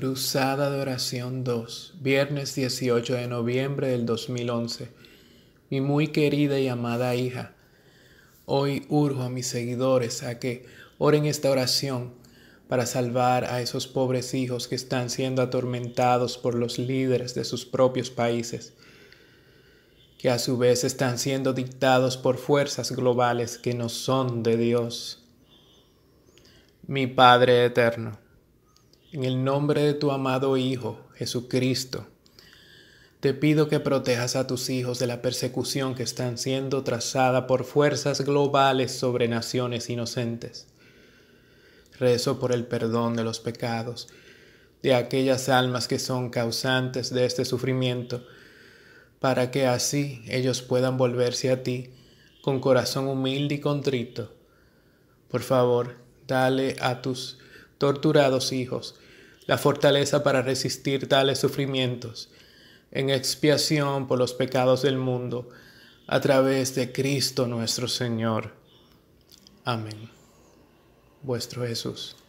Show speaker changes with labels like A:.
A: Cruzada de Oración 2, viernes 18 de noviembre del 2011. Mi muy querida y amada hija, hoy urgo a mis seguidores a que oren esta oración para salvar a esos pobres hijos que están siendo atormentados por los líderes de sus propios países, que a su vez están siendo dictados por fuerzas globales que no son de Dios. Mi Padre Eterno en el nombre de tu amado Hijo, Jesucristo, te pido que protejas a tus hijos de la persecución que están siendo trazada por fuerzas globales sobre naciones inocentes. Rezo por el perdón de los pecados de aquellas almas que son causantes de este sufrimiento, para que así ellos puedan volverse a ti con corazón humilde y contrito. Por favor, dale a tus torturados hijos, la fortaleza para resistir tales sufrimientos, en expiación por los pecados del mundo, a través de Cristo nuestro Señor. Amén. Vuestro Jesús.